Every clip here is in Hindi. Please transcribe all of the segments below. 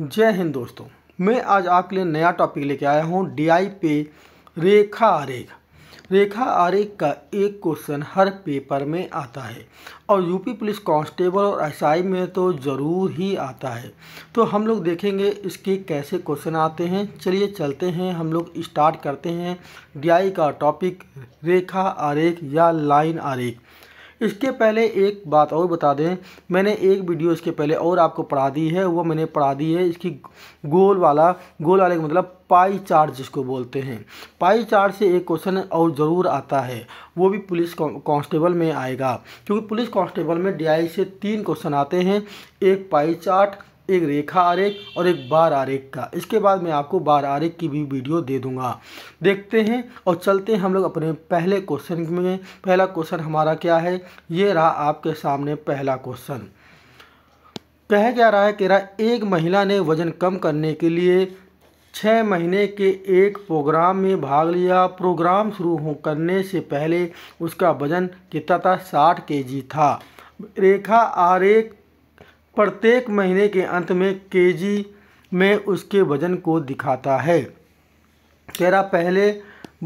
जय हिंद दोस्तों मैं आज आपके लिए नया टॉपिक लेके आया हूँ डीआई पे रेखा आरेख रेखा आरेख का एक क्वेश्चन हर पेपर में आता है और यूपी पुलिस कांस्टेबल और एसआई में तो ज़रूर ही आता है तो हम लोग देखेंगे इसके कैसे क्वेश्चन आते हैं चलिए चलते हैं हम लोग स्टार्ट करते हैं डीआई का टॉपिक रेखा आरेख या लाइन आरेख इसके पहले एक बात और बता दें मैंने एक वीडियो इसके पहले और आपको पढ़ा दी है वो मैंने पढ़ा दी है इसकी गोल वाला गोल वाले का मतलब पाई चार्ट जिसको बोलते हैं पाई चार्ट से एक क्वेश्चन और ज़रूर आता है वो भी पुलिस कांस्टेबल में आएगा क्योंकि पुलिस कांस्टेबल में डीआई से तीन क्वेश्चन आते हैं एक पाई चार्ट एक रेखा आरेख और एक बार आरेख का इसके बाद मैं आपको बार आरेख की भी वीडियो दे दूंगा देखते हैं और चलते हैं हम लोग अपने पहले क्वेश्चन में पहला क्वेश्चन हमारा क्या है ये रहा आपके सामने पहला क्वेश्चन कह क्या रहा है कह रहा एक महिला ने वजन कम करने के लिए छः महीने के एक प्रोग्राम में भाग लिया प्रोग्राम शुरू हो करने से पहले उसका वजन कितना था साठ के था रेखा आरेख प्रत्येक महीने के अंत में केजी में उसके वजन को दिखाता है तेरा पहले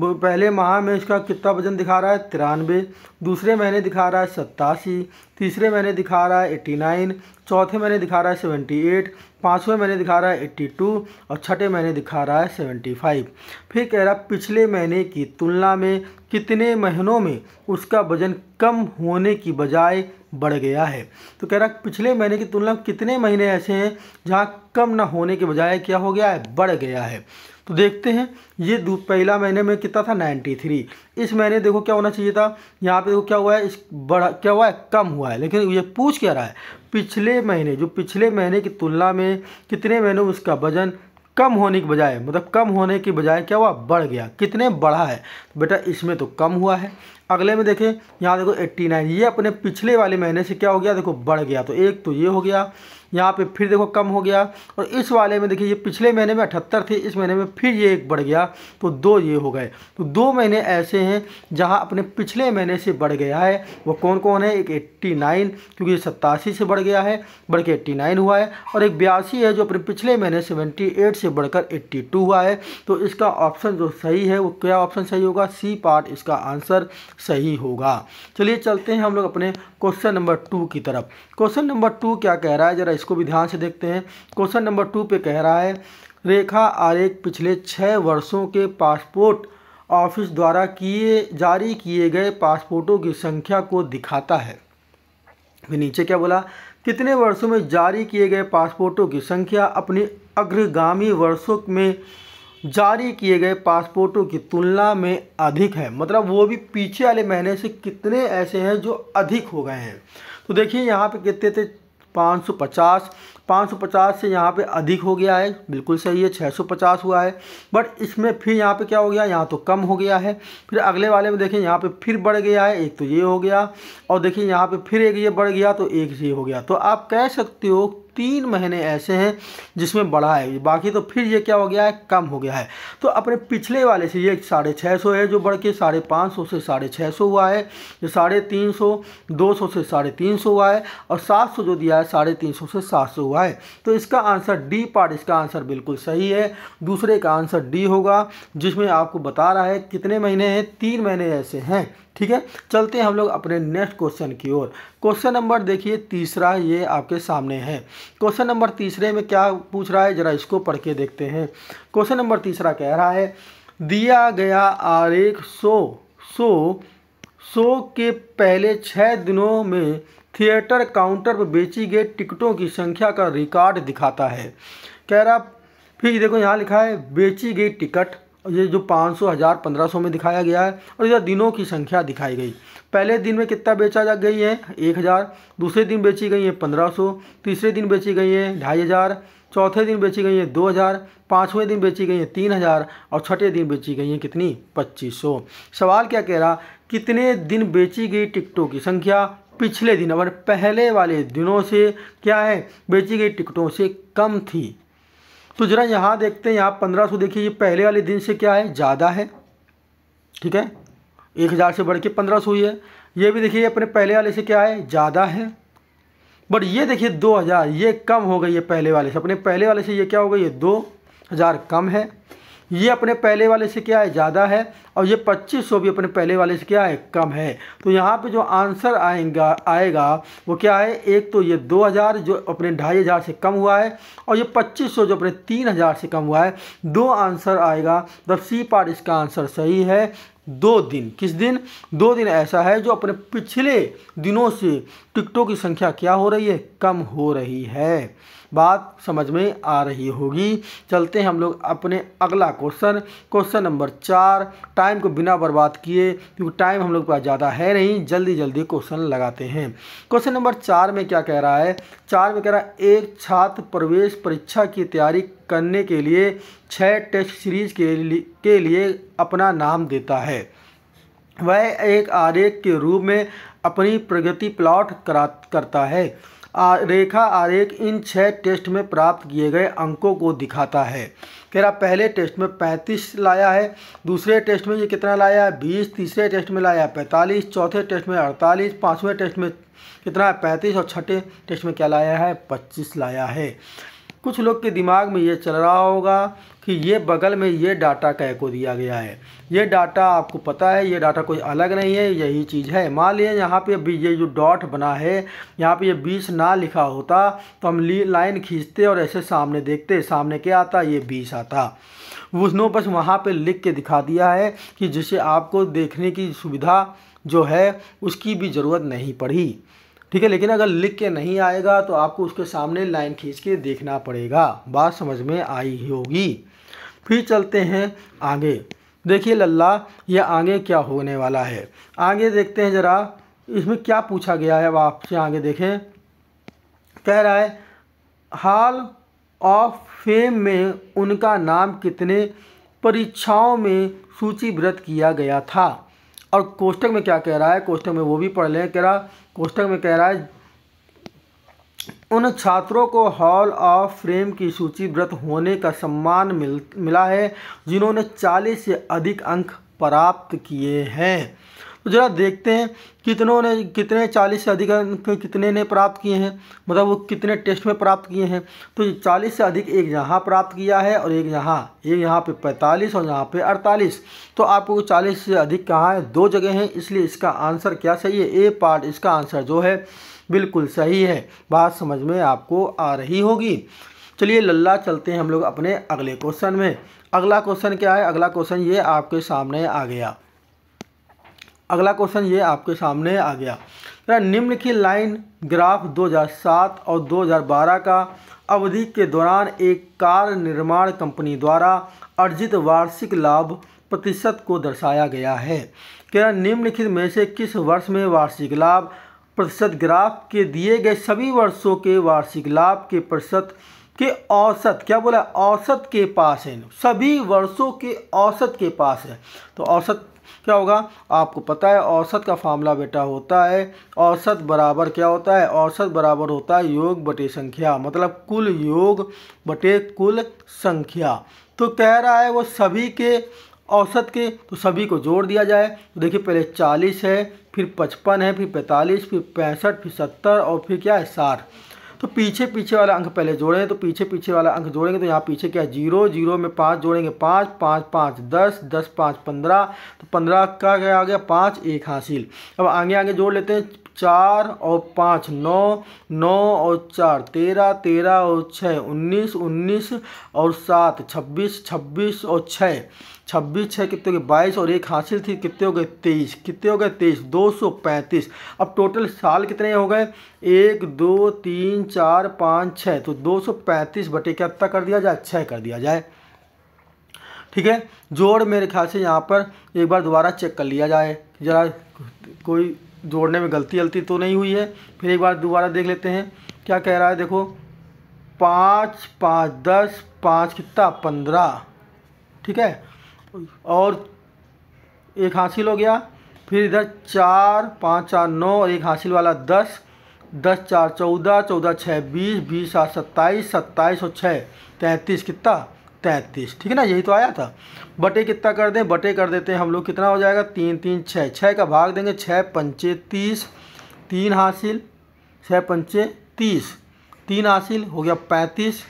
पहले माह में इसका कितना वजन दिखा रहा है तिरानवे दूसरे महीने दिखा रहा है सत्तासी तीसरे महीने दिखा रहा है एट्टी नाइन चौथे महीने दिखा रहा है सेवेंटी एट पाँचवें महीने दिखा रहा है एट्टी टू और छठे महीने दिखा रहा है सेवेंटी फाइव फिर कह रहा पिछले महीने की तुलना में कितने महीनों में उसका वजन कम होने की बजाय बढ़ गया है तो कह रहा पिछले महीने की तुलना में कितने महीने ऐसे हैं जहाँ कम ना होने के बजाय क्या हो गया है बढ़ गया है तो देखते हैं ये पहला महीने में कितना था 93 इस महीने देखो क्या होना चाहिए था यहाँ पे देखो क्या हुआ है इस बड़ा क्या हुआ है कम हुआ है लेकिन ये पूछ क्या रहा है पिछले महीने जो पिछले महीने की तुलना में कितने महीनों में उसका वजन कम होने की बजाय मतलब कम होने की बजाय क्या हुआ बढ़ गया कितने बढ़ा है तो बेटा इसमें तो कम हुआ है अगले में देखें यहाँ देखो 89 ये अपने पिछले वाले महीने से क्या हो गया देखो बढ़ गया तो एक तो ये हो गया यहाँ पे फिर देखो कम हो गया और इस वाले में देखिए ये पिछले महीने में अठहत्तर थे इस महीने में फिर ये एक बढ़ गया तो दो ये हो गए तो दो महीने ऐसे हैं जहाँ अपने पिछले महीने से बढ़ गया है वो कौन कौन है एक एट्टी नाइन क्योंकि ये सत्तासी से बढ़ गया है बढ़ के एट्टी नाइन हुआ है और एक बयासी है जो अपने पिछले महीने सेवेंटी एट से बढ़कर एट्टी टू हुआ है तो इसका ऑप्शन जो सही है वो क्या ऑप्शन सही होगा सी पार्ट इसका आंसर सही होगा चलिए चलते हैं हम लोग अपने क्वेश्चन नंबर टू की तरफ क्वेश्चन नंबर टू क्या कह रहा है ज़रा इसको भी ध्यान से देखते हैं क्वेश्चन नंबर टू पे कह रहा है रेखा आरेख पिछले छः वर्षों के पासपोर्ट ऑफिस द्वारा किए जारी किए गए पासपोर्टों की संख्या को दिखाता है नीचे क्या बोला कितने वर्षों में जारी किए गए पासपोर्टों की संख्या अपनी अग्रगामी वर्षों में जारी किए गए पासपोर्टों की तुलना में अधिक है मतलब वो भी पीछे वाले महीने से कितने ऐसे हैं जो अधिक हो गए हैं तो देखिए यहाँ पे कितने थे 550 550 से यहाँ पे अधिक हो गया है बिल्कुल सही है 650 हुआ है बट इसमें फिर यहाँ पे क्या हो गया यहाँ तो कम हो गया है फिर अगले वाले में देखें यहाँ पे फिर बढ़ गया है एक तो ये हो गया और देखिए यहाँ पे फिर एक ये बढ़ गया तो एक ये हो गया तो आप कह सकते हो तीन महीने ऐसे हैं जिसमें बढ़ा है बाकी तो फिर ये क्या हो गया है कम हो गया है तो अपने पिछले वाले से ये साढ़े छः सौ है जो बढ़ के साढ़े पाँच सौ से साढ़े छः सौ हुआ है जो साढ़े तीन सौ दो सौ से साढ़े तीन सौ हुआ है और सात सौ जो दिया है साढ़े तीन सौ से सात सौ हुआ है तो इसका आंसर डी पार्ट इसका आंसर बिल्कुल सही है दूसरे का आंसर डी होगा जिसमें आपको बता रहा है कितने महीने हैं तीन महीने ऐसे हैं ठीक है चलते हैं हम लोग अपने नेक्स्ट क्वेश्चन की ओर क्वेश्चन नंबर देखिए तीसरा ये आपके सामने है क्वेश्चन नंबर तीसरे में क्या पूछ रहा है जरा इसको पढ़ के देखते हैं क्वेश्चन नंबर तीसरा कह रहा है दिया गया आरेख सो सो सो के पहले छः दिनों में थिएटर काउंटर पर बेची गई टिकटों की संख्या का रिकॉर्ड दिखाता है कह रहा फिर देखो यहाँ लिखा है बेची गई टिकट ये जो पाँच सौ हज़ार पंद्रह सौ में दिखाया गया है और इधर दिनों की संख्या दिखाई गई पहले दिन में कितना बेचा जा गई है एक हज़ार दूसरे दिन बेची गई है पंद्रह सौ तीसरे दिन बेची गई है ढाई हज़ार चौथे दिन बेची गई हैं दो हज़ार पाँचवें दिन बेची गई हैं तीन हज़ार और छठे दिन बेची गई हैं कितनी पच्चीस सौ सवाल क्या कह रहा कितने दिन बेची गई टिकटों की संख्या पिछले दिन और पहले वाले दिनों से क्या है बेची गई टिकटों से कम थी तो ज़रा यहाँ देखते हैं यहाँ पंद्रह सौ देखिए ये पहले वाले दिन से क्या है ज़्यादा है ठीक है एक हज़ार से बढ़ के पंद्रह सौ ही है ये भी देखिए अपने पहले वाले से क्या है ज़्यादा है बट ये देखिए दो हज़ार ये कम हो गई है पहले वाले से अपने पहले वाले से ये क्या हो गई है दो हज़ार कम है ये अपने पहले वाले से क्या है ज़्यादा है और ये पच्चीस सौ भी अपने पहले वाले से क्या है कम है तो यहाँ पे जो आंसर आएगा आएगा वो क्या है एक तो ये दो हज़ार जो अपने ढाई हज़ार से कम हुआ है और ये पच्चीस सौ जो अपने तीन हज़ार से कम हुआ है दो आंसर आएगा तब मतलब सी पार्ट इसका आंसर सही है दो दिन किस दिन दो दिन ऐसा है जो अपने पिछले दिनों से टिकटों की संख्या क्या हो रही है कम हो रही है बात समझ में आ रही होगी चलते हैं हम लोग अपने अगला क्वेश्चन क्वेश्चन नंबर चार टाइम को बिना बर्बाद किए क्योंकि टाइम हम लोग पास ज़्यादा है नहीं जल्दी जल्दी क्वेश्चन लगाते हैं क्वेश्चन नंबर चार में क्या कह रहा है चार में कह रहा है एक छात्र प्रवेश परीक्षा की तैयारी करने के लिए छः टेस्ट सीरीज के लिए के लिए अपना नाम देता है वह एक आरेख के रूप में अपनी प्रगति प्लॉट करा करता है रेखा आरेख इन छः टेस्ट में प्राप्त किए गए अंकों को दिखाता है कह रहा पहले टेस्ट में पैंतीस लाया है दूसरे टेस्ट में ये कितना लाया है बीस तीसरे टेस्ट में लाया है पैंतालीस चौथे टेस्ट में अड़तालीस पाँचवें टेस्ट में कितना है पैंतीस और छठे टेस्ट में क्या लाया है पच्चीस लाया है कुछ लोग के दिमाग में ये चल रहा होगा कि ये बगल में ये डाटा कह को दिया गया है ये डाटा आपको पता है ये डाटा कोई अलग नहीं है यही चीज़ है मान लिया यहाँ पे अभी ये जो डॉट बना है यहाँ पे ये बीस ना लिखा होता तो हम लाइन खींचते और ऐसे सामने देखते सामने क्या आता ये बीस आता उसने बस वहाँ पर लिख के दिखा दिया है कि जिसे आपको देखने की सुविधा जो है उसकी भी ज़रूरत नहीं पड़ी ठीक है लेकिन अगर लिख के नहीं आएगा तो आपको उसके सामने लाइन खींच के देखना पड़ेगा बात समझ में आई होगी फिर चलते हैं आगे देखिए लल्ला यह आगे क्या होने वाला है आगे देखते हैं ज़रा इसमें क्या पूछा गया है अब आपसे आगे देखें कह रहा है हाल ऑफ फेम में उनका नाम कितने परीक्षाओं में सूचीबद्ध किया गया था और कोष्टक में क्या कह रहा है कोष्टक में वो भी पढ़ लें कह रहा कोष्टक में कह रहा है उन छात्रों को हॉल ऑफ फ्रेम की व्रत होने का सम्मान मिल मिला है जिन्होंने 40 से अधिक अंक प्राप्त किए हैं तो ज़रा देखते हैं कितनों ने कितने चालीस से अधिक कितने ने प्राप्त किए हैं मतलब वो कितने टेस्ट में प्राप्त किए हैं तो चालीस से अधिक एक यहाँ प्राप्त किया है और एक यहाँ एक यहाँ पे पैंतालीस और यहाँ पे अड़तालीस तो आपको चालीस से अधिक कहाँ है दो जगह हैं इसलिए इसका आंसर क्या सही है ए पार्ट इसका आंसर जो है बिल्कुल सही है बात समझ में आपको आ रही होगी चलिए लल्ला चलते हैं हम लोग अपने अगले क्वेश्चन में अगला क्वेश्चन क्या है अगला क्वेश्चन ये आपके सामने आ गया अगला क्वेश्चन ये आपके सामने आ गया निम्नलिखित लाइन ग्राफ 2007 और 2012 का अवधि के दौरान एक कार निर्माण कंपनी द्वारा अर्जित वार्षिक लाभ प्रतिशत को दर्शाया गया है क्या निम्नलिखित में से किस वर्ष में वार्षिक लाभ प्रतिशत ग्राफ के दिए गए सभी वर्षों के वार्षिक लाभ के प्रतिशत के औसत क्या बोला औसत के पास है सभी वर्षों के औसत के पास है तो औसत क्या होगा आपको पता है औसत का फार्मूला बेटा होता है औसत बराबर क्या होता है औसत बराबर होता है योग बटे संख्या मतलब कुल योग बटे कुल संख्या तो कह रहा है वो सभी के औसत के तो सभी को जोड़ दिया जाए तो देखिए पहले चालीस है फिर पचपन है फिर पैंतालीस फिर पैंसठ फिर सत्तर और फिर क्या है साठ तो पीछे पीछे वाला अंक पहले जोड़ें तो पीछे पीछे वाला अंक जोड़ेंगे तो यहाँ पीछे क्या है जीरो जीरो में पाँच जोड़ेंगे पाँच पाँच पाँच दस दस पाँच पंद्रह तो पंद्रह का क्या आ गया पाँच एक हासिल अब आगे आगे जोड़ लेते हैं चार और पाँच नौ नौ और चार तेरह तेरह और छः उन्नीस उन्नीस और सात छब्बीस छब्बीस और छः छब्बीस छः कितने हो गए बाईस और एक हासिल थी कितने हो गए तेईस कितने हो गए तेईस दो सौ पैंतीस अब टोटल साल कितने हो गए एक दो तीन चार पाँच छः तो दो सौ पैंतीस बटे क्या तक कर दिया जाए छः कर दिया जाए ठीक है जोड़ मेरे ख्याल से यहाँ पर एक बार दोबारा चेक कर लिया जाए ज़रा कोई जोड़ने में गलती गलती तो नहीं हुई है फिर एक बार दोबारा देख लेते हैं क्या कह रहा है देखो पाँच पाँच दस पाँच कितना पंद्रह ठीक है और एक हासिल हो गया फिर इधर चार पाँच चार नौ और एक हासिल वाला दस दस चार चौदह चौदह छः बीस बीस आठ सत्ताईस सत्ताईस और छः तैंतीस कितना तैंतीस ठीक है ना यही तो आया था बटे कितना कर दें बटे कर देते हैं हम लोग कितना हो जाएगा तीन तीन छः छः का भाग देंगे छः पंचे तीस तीन हासिल छः पंचे तीस तीन हासिल हो गया पैंतीस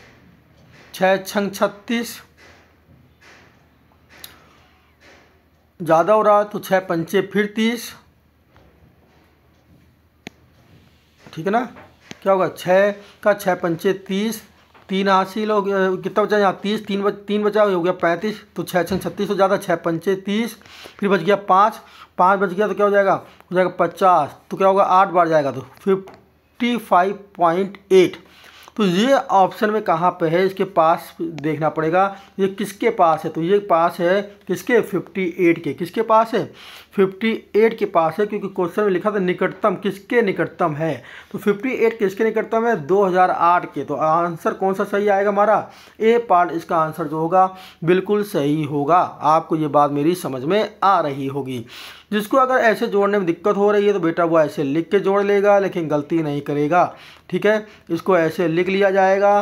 छः छंग छत्तीस ज़्यादा हो रहा है तो छः पंचे फिर तीस ठीक है ना क्या होगा छः का छः पंचे तीस तीन आसी लोग कितना बचा यहाँ तीस तीन बच तीन बचा हो गया पैंतीस तो छः छः छत्तीस हो जाता छः पंचे तीस फिर बच गया पाँच पाँच बच गया तो क्या हो जाएगा हो जाएगा पचास तो क्या होगा आठ बार जाएगा तो फिफ्टी फाइव पॉइंट एट तो ये ऑप्शन में कहाँ पे है इसके पास देखना पड़ेगा ये किसके पास है तो ये पास है किसके 58 के किसके पास है फिफ्टी एट के पास है क्योंकि क्वेश्चन में लिखा था निकटतम किसके निकटतम है तो फिफ्टी एट किसके निकटतम है दो हज़ार आठ के तो आंसर कौन सा सही आएगा हमारा ए पार्ट इसका आंसर जो होगा बिल्कुल सही होगा आपको ये बात मेरी समझ में आ रही होगी जिसको अगर ऐसे जोड़ने में दिक्कत हो रही है तो बेटा वो ऐसे लिख के जोड़ लेगा लेकिन गलती नहीं करेगा ठीक है इसको ऐसे लिख लिया जाएगा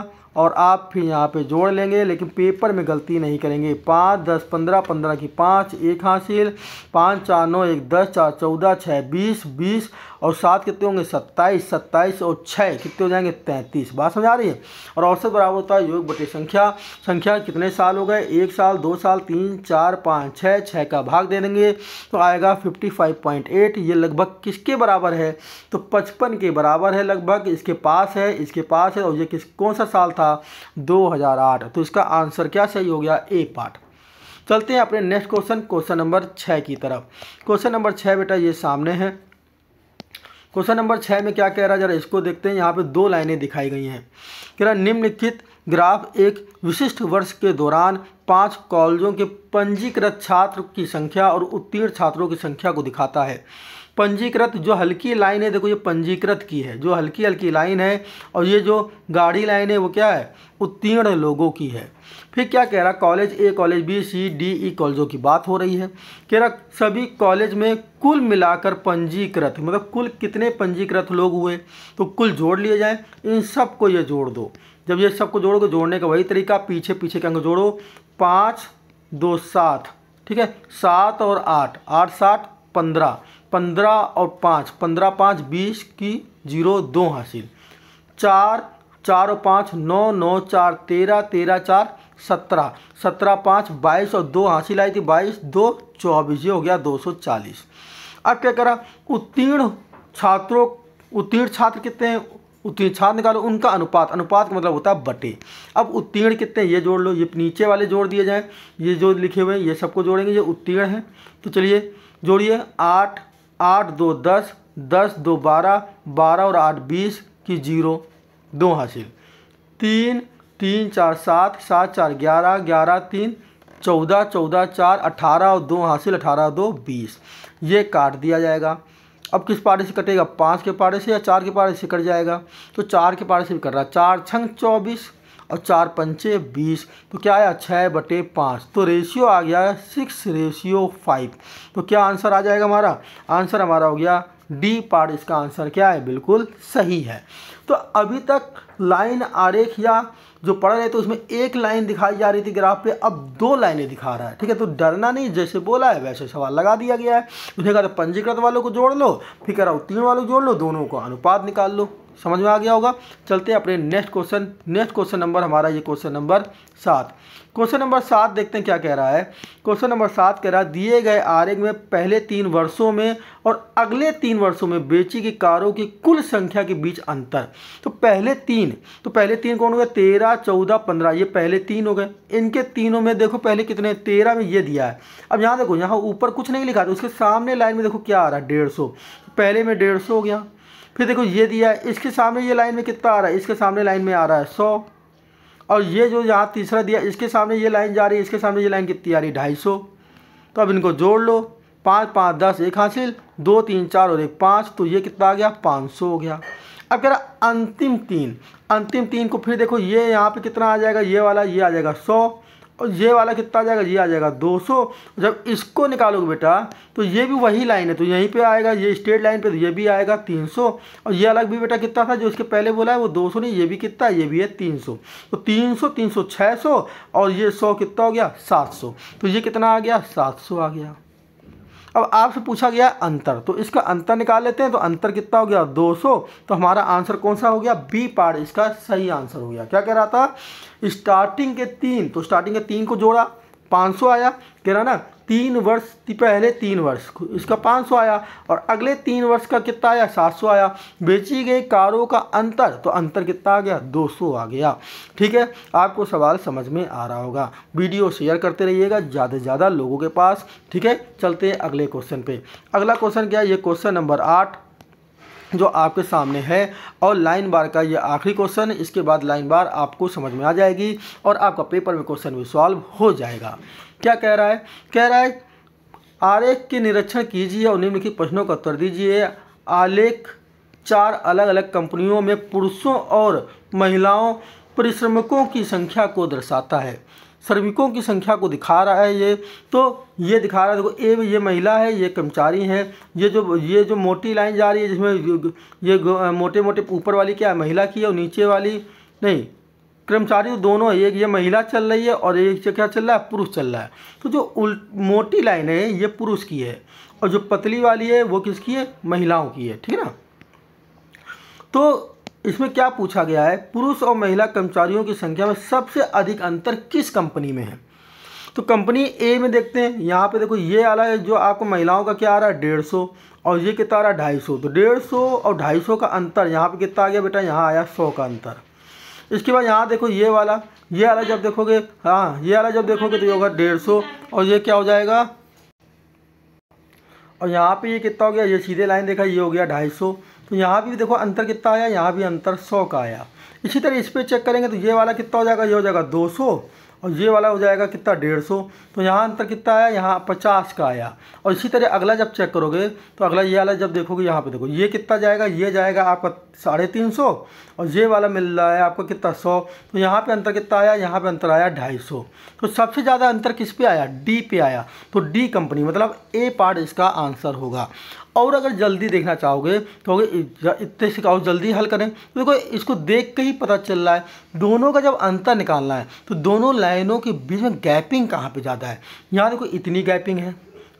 और आप फिर यहाँ पे जोड़ लेंगे लेकिन पेपर में गलती नहीं करेंगे पाँच दस पंद्रह पंद्रह की पाँच एक हासिल पाँच चार नौ एक दस चार चौदह छः बीस बीस और सात कितने होंगे सत्ताईस सत्ताईस और छः कितने हो जाएंगे तैंतीस बात समझ आ रही है और औसत बराबर होता है योग बटे संख्या संख्या कितने साल हो गए एक साल दो साल तीन चार पाँच छः छः का भाग दे देंगे तो आएगा फिफ्टी फाइव पॉइंट एट ये लगभग किसके बराबर है तो पचपन के बराबर है लगभग इसके पास है इसके पास है और ये किस कौन सा साल था दो हज़ार आठ तो इसका आंसर क्या सही हो गया ए पार्ट चलते हैं अपने नेक्स्ट क्वेश्चन क्वेश्चन नंबर छः की तरफ क्वेश्चन नंबर छः बेटा ये सामने है क्वेश्चन नंबर छः में क्या कह रहा है जरा इसको देखते हैं यहाँ पे दो लाइनें दिखाई गई हैं कह रहा निम्नलिखित ग्राफ एक विशिष्ट वर्ष के दौरान पांच कॉलेजों के पंजीकृत छात्र की संख्या और उत्तीर्ण छात्रों की संख्या को दिखाता है पंजीकृत जो हल्की लाइन है देखो ये पंजीकृत की है जो हल्की हल्की लाइन है और ये जो गाढ़ी लाइन है वो क्या है उत्तीर्ण लोगों की है फिर क्या कह रहा college A college B C D E कॉलेजों की बात हो रही है कह रहा सभी कॉलेज में कुल मिलाकर पंजीकृत मतलब कुल कितने पंजीकृत लोग हुए तो कुल जोड़ लिए जाएँ इन सब को ये जोड़ दो जब ये सबको जोड़ोगे जोड़ने का वही तरीका पीछे पीछे के अंग जोड़ो पाँच दो सात ठीक है सात और आठ आठ साठ पंद्रह पंद्रह और पाँच पंद्रह पाँच बीस की जीरो दो हासिल चार चार और पाँच नौ नौ चार तेरह तेरह चार सत्रह सत्रह पाँच बाईस और दो हासिल आई थी बाईस दो चौबीस ये हो गया दो सौ चालीस अब क्या करा उत्तीर्ण छात्रों उत्तीर्ण छात्र कितने हैं उत्तीर्ण छात्र निकालो उनका अनुपात अनुपात का मतलब होता है बटे अब उत्तीर्ण कितने ये जोड़ लो ये नीचे वाले जोड़ दिए जाएँ ये जो लिखे हुए हैं ये सबको जोड़ेंगे ये उत्तीर्ण है तो चलिए जोड़िए आठ आठ दो दस दस दो बारह बारह और आठ बीस की जीरो दो हासिल तीन तीन चार सात सात चार ग्यारह ग्यारह तीन चौदह चौदह चार अठारह और दो हासिल अठारह दो बीस ये काट दिया जाएगा अब किस पारे से कटेगा पाँच के पारे से या चार के पारे से कट जाएगा तो चार के पारे से भी कर रहा चार छंग चौबीस और चार पंचे बीस तो क्या आया छः बटे पाँच तो रेशियो आ गया सिक्स रेशियो फाइव तो क्या आंसर आ जाएगा हमारा आंसर हमारा हो गया डी पार्ट इसका आंसर क्या है बिल्कुल सही है तो अभी तक लाइन आरेख या जो पढ़ रहे तो उसमें एक लाइन दिखाई जा रही थी ग्राफ पे अब दो लाइनें दिखा रहा है ठीक है तो डरना नहीं जैसे बोला है वैसे सवाल लगा दिया गया है उसने कहा था पंजीकृत वालों को जोड़ लो फिर कह रहा तीन वालों को जोड़ लो दोनों को अनुपात निकाल लो समझ में आ गया होगा चलते हैं अपने next question next question number हमारा ये क्वेश्चन नंबर सात क्वेश्चन नंबर सात देखते हैं क्या कह रहा है क्वेश्चन नंबर सात कह रहा है दिए गए आरेख में पहले तीन वर्षों में और अगले तीन वर्षों में बेची गई कारों की कुल संख्या के बीच अंतर तो पहले तीन तो पहले तीन कौन हो गए तेरह चौदह पंद्रह ये पहले तीन हो गए इनके तीनों में देखो पहले कितने तेरह में ये दिया है अब यहाँ देखो यहाँ ऊपर कुछ नहीं लिखा था उसके सामने लाइन में देखो क्या आ रहा है डेढ़ पहले में डेढ़ हो गया फिर देखो ये दिया है इसके सामने ये लाइन में कितना आ रहा है इसके सामने लाइन में आ रहा है सौ और ये जो यहाँ तीसरा दिया इसके सामने ये लाइन जा रही है इसके सामने ये लाइन कितनी आ रही है ढाई सौ तो अब इनको जोड़ लो पाँच पाँच दस एक हासिल दो तीन चार और एक पाँच तो ये कितना आ गया पाँच सौ हो गया अब कह रहा अंतिम तीन अंतिम तीन को फिर देखो ये यहाँ पे कितना आ जाएगा ये वाला ये आ जाएगा सौ और ये वाला कितना आ जाएगा ये आ जाएगा 200 जब इसको निकालोगे बेटा तो ये भी वही लाइन है तो यहीं पे आएगा ये स्ट्रेट लाइन पे तो ये भी आएगा 300 और ये अलग भी बेटा कितना था जो इसके पहले बोला है वो 200 नहीं ये भी कितना ये भी है 300 तो 300 300 600 और ये 100 कितना हो गया 700 तो ये कितना आ गया सात आ गया अब आपसे पूछा गया अंतर तो इसका अंतर निकाल लेते हैं तो अंतर कितना हो गया 200 तो हमारा आंसर कौन सा हो गया बी पार्ट इसका सही आंसर हो गया क्या कह रहा था स्टार्टिंग के तीन तो स्टार्टिंग के तीन को जोड़ा 500 आया कह रहा ना तीन वर्ष पहले तीन वर्ष इसका पाँच सौ आया और अगले तीन वर्ष का कितना आया सात सौ आया बेची गई कारों का अंतर तो अंतर कितना आ गया दो सौ आ गया ठीक है आपको सवाल समझ में आ रहा होगा वीडियो शेयर करते रहिएगा ज़्यादा से ज़्यादा लोगों के पास ठीक है चलते हैं अगले क्वेश्चन पर अगला क्वेश्चन क्या है ये क्वेश्चन नंबर आठ जो आपके सामने है और लाइन बार का ये आखिरी क्वेश्चन इसके बाद लाइन बार आपको समझ में आ जाएगी और आपका पेपर में क्वेश्चन भी सॉल्व हो जाएगा क्या कह रहा है कह रहा है आरेख के निरीक्षण कीजिए और निम्नलिखित प्रश्नों का उत्तर दीजिए आलेख चार अलग अलग कंपनियों में पुरुषों और महिलाओं परिश्रमिकों की संख्या को दर्शाता है श्रमिकों की संख्या को दिखा रहा है ये तो ये दिखा रहा है देखो ए ये महिला है ये कर्मचारी है ये जो ये जो मोटी लाइन जा रही है जिसमें ये मोटे मोटे ऊपर वाली क्या है महिला की है और नीचे वाली नहीं कर्मचारी तो दोनों एक ये महिला चल रही है और एक से क्या चल रहा है पुरुष चल रहा है तो जो मोटी लाइन है ये पुरुष की है और जो पतली वाली है वो किसकी है महिलाओं की है ठीक है ना तो इसमें क्या पूछा गया है पुरुष और महिला कर्मचारियों की संख्या में सबसे अधिक अंतर किस कंपनी में है तो कंपनी ए में देखते हैं यहाँ पे देखो ये आ रहा है जो आपको महिलाओं का क्या आ रहा है डेढ़ सौ और ये कितना आ रहा है ढाई सौ तो डेढ़ सौ और ढाई सौ का अंतर यहाँ पे कितना आ गया बेटा यहाँ आया सौ का अंतर इसके बाद यहाँ देखो ये वाला ये वाला जब देखोगे हाँ ये वाला जब देखोगे तो ये होगा डेढ़ सौ और ये क्या हो जाएगा और यहाँ पे ये कितना हो गया ये सीधे लाइन देखा ये हो गया ढाई सौ तो यहाँ भी देखो अंतर कितना आया यहाँ भी अंतर सौ का आया इसी तरह इस पर चेक करेंगे तो ये वाला कितना हो जाएगा ये हो जाएगा दो सौ और ये वाला हो जाएगा कितना डेढ़ सौ तो यहाँ अंतर कितना आया यहाँ पचास का आया और इसी तरह अगला जब चेक करोगे तो अगला ये वाला जब देखोगे यहाँ पे देखो ये कितना जाएगा ये जाएगा आपका साढ़े तीन सौ और ये वाला मिल रहा है आपको कितना सौ तो यहाँ पे अंतर कितना आया यहाँ पे अंतर आया ढाई सौ तो सबसे ज़्यादा अंतर किस पे आया डी पे आया तो डी कंपनी मतलब ए पार्ट इसका आंसर होगा और अगर जल्दी देखना चाहोगे तो इतने से और जल्दी हल करें तो देखो इसको देख के ही पता चल रहा है दोनों का जब अंतर निकालना है तो दोनों लाइनों के बीच में गैपिंग कहाँ पर ज़्यादा है यहाँ देखो इतनी गैपिंग है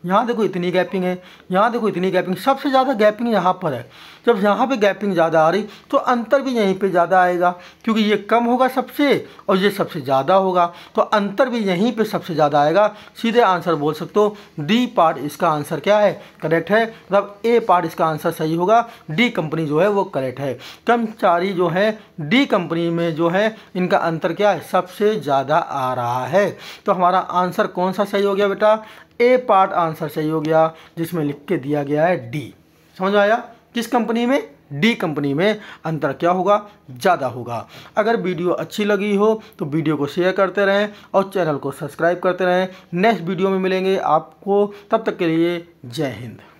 यहाँ देखो इतनी गैपिंग है यहाँ देखो इतनी गैपिंग सबसे ज़्यादा गैपिंग यहाँ पर है जब यहाँ पे गैपिंग ज़्यादा आ रही तो अंतर भी यहीं पे ज़्यादा आएगा क्योंकि ये कम होगा सबसे और ये सबसे ज़्यादा होगा तो अंतर भी यहीं पे सबसे ज़्यादा आएगा सीधे आंसर बोल सकते हो डी पार्ट इसका आंसर क्या है करेक्ट है मतलब ए पार्ट इसका आंसर सही होगा डी कंपनी जो है वो करेक्ट है कर्मचारी जो है डी कंपनी में जो है इनका अंतर क्या है सबसे ज़्यादा आ रहा है तो हमारा आंसर कौन सा सही हो गया बेटा ए पार्ट आंसर सही हो गया जिसमें लिख के दिया गया है डी समझ आया किस कंपनी में डी कंपनी में अंतर क्या होगा ज़्यादा होगा अगर वीडियो अच्छी लगी हो तो वीडियो को शेयर करते रहें और चैनल को सब्सक्राइब करते रहें नेक्स्ट वीडियो में मिलेंगे आपको तब तक के लिए जय हिंद